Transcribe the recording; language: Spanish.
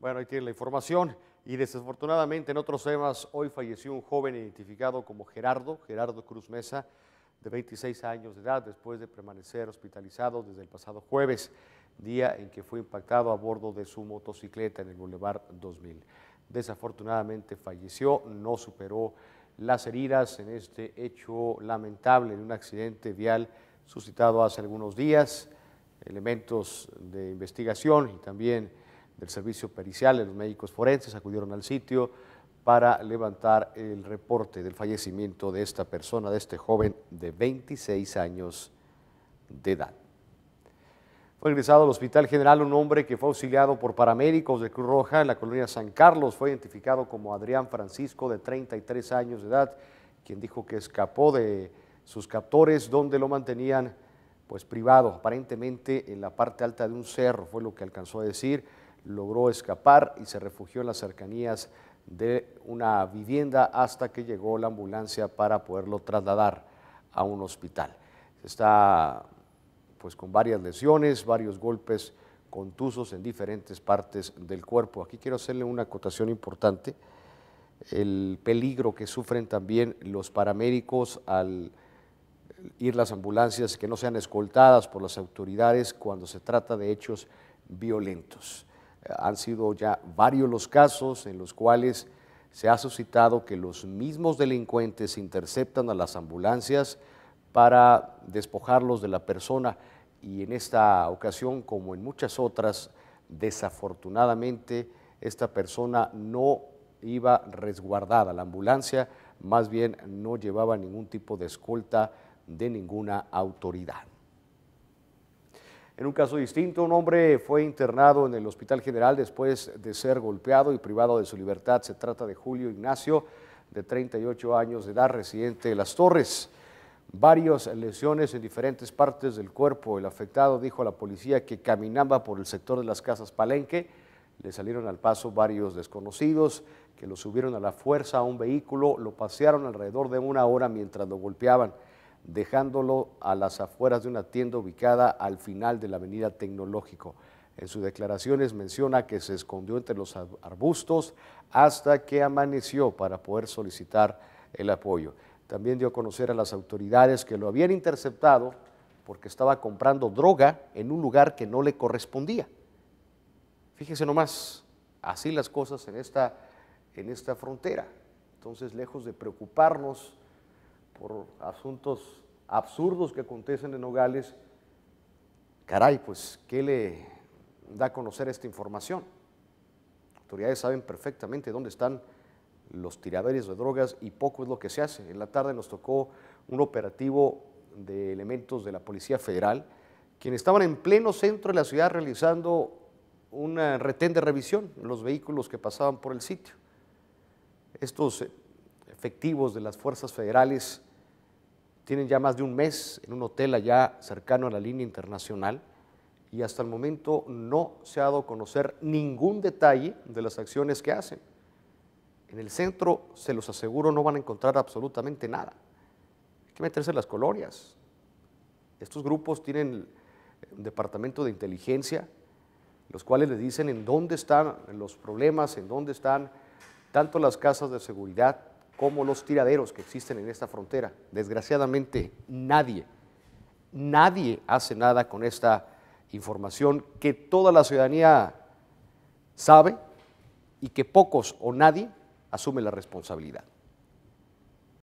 Bueno, ahí tiene la información. Y desafortunadamente en otros temas, hoy falleció un joven identificado como Gerardo, Gerardo Cruz Mesa, de 26 años de edad, después de permanecer hospitalizado desde el pasado jueves, día en que fue impactado a bordo de su motocicleta en el Boulevard 2000. Desafortunadamente falleció, no superó las heridas en este hecho lamentable en un accidente vial suscitado hace algunos días. Elementos de investigación y también del servicio pericial, los médicos forenses acudieron al sitio para levantar el reporte del fallecimiento de esta persona, de este joven de 26 años de edad. Fue ingresado al Hospital General un hombre que fue auxiliado por paramédicos de Cruz Roja en la colonia San Carlos. Fue identificado como Adrián Francisco, de 33 años de edad, quien dijo que escapó de sus captores donde lo mantenían pues privado, aparentemente en la parte alta de un cerro, fue lo que alcanzó a decir logró escapar y se refugió en las cercanías de una vivienda hasta que llegó la ambulancia para poderlo trasladar a un hospital. Está pues con varias lesiones, varios golpes contusos en diferentes partes del cuerpo. Aquí quiero hacerle una acotación importante, el peligro que sufren también los paramédicos al ir las ambulancias que no sean escoltadas por las autoridades cuando se trata de hechos violentos han sido ya varios los casos en los cuales se ha suscitado que los mismos delincuentes interceptan a las ambulancias para despojarlos de la persona y en esta ocasión, como en muchas otras, desafortunadamente esta persona no iba resguardada. La ambulancia más bien no llevaba ningún tipo de escolta de ninguna autoridad. En un caso distinto, un hombre fue internado en el Hospital General después de ser golpeado y privado de su libertad. Se trata de Julio Ignacio, de 38 años de edad, residente de Las Torres. Varias lesiones en diferentes partes del cuerpo. El afectado dijo a la policía que caminaba por el sector de las casas Palenque. Le salieron al paso varios desconocidos que lo subieron a la fuerza a un vehículo, lo pasearon alrededor de una hora mientras lo golpeaban dejándolo a las afueras de una tienda ubicada al final de la avenida Tecnológico. En sus declaraciones menciona que se escondió entre los arbustos hasta que amaneció para poder solicitar el apoyo. También dio a conocer a las autoridades que lo habían interceptado porque estaba comprando droga en un lugar que no le correspondía. Fíjese nomás, así las cosas en esta, en esta frontera. Entonces, lejos de preocuparnos, por asuntos absurdos que acontecen en Nogales, caray, pues, ¿qué le da a conocer esta información? autoridades saben perfectamente dónde están los tiraderos de drogas y poco es lo que se hace. En la tarde nos tocó un operativo de elementos de la Policía Federal, quienes estaban en pleno centro de la ciudad realizando un retén de revisión, los vehículos que pasaban por el sitio. Estos efectivos de las fuerzas federales tienen ya más de un mes en un hotel allá cercano a la línea internacional y hasta el momento no se ha dado a conocer ningún detalle de las acciones que hacen. En el centro, se los aseguro, no van a encontrar absolutamente nada. Hay que meterse en las colonias. Estos grupos tienen un departamento de inteligencia, los cuales les dicen en dónde están los problemas, en dónde están tanto las casas de seguridad como los tiraderos que existen en esta frontera. Desgraciadamente, nadie, nadie hace nada con esta información que toda la ciudadanía sabe y que pocos o nadie asume la responsabilidad.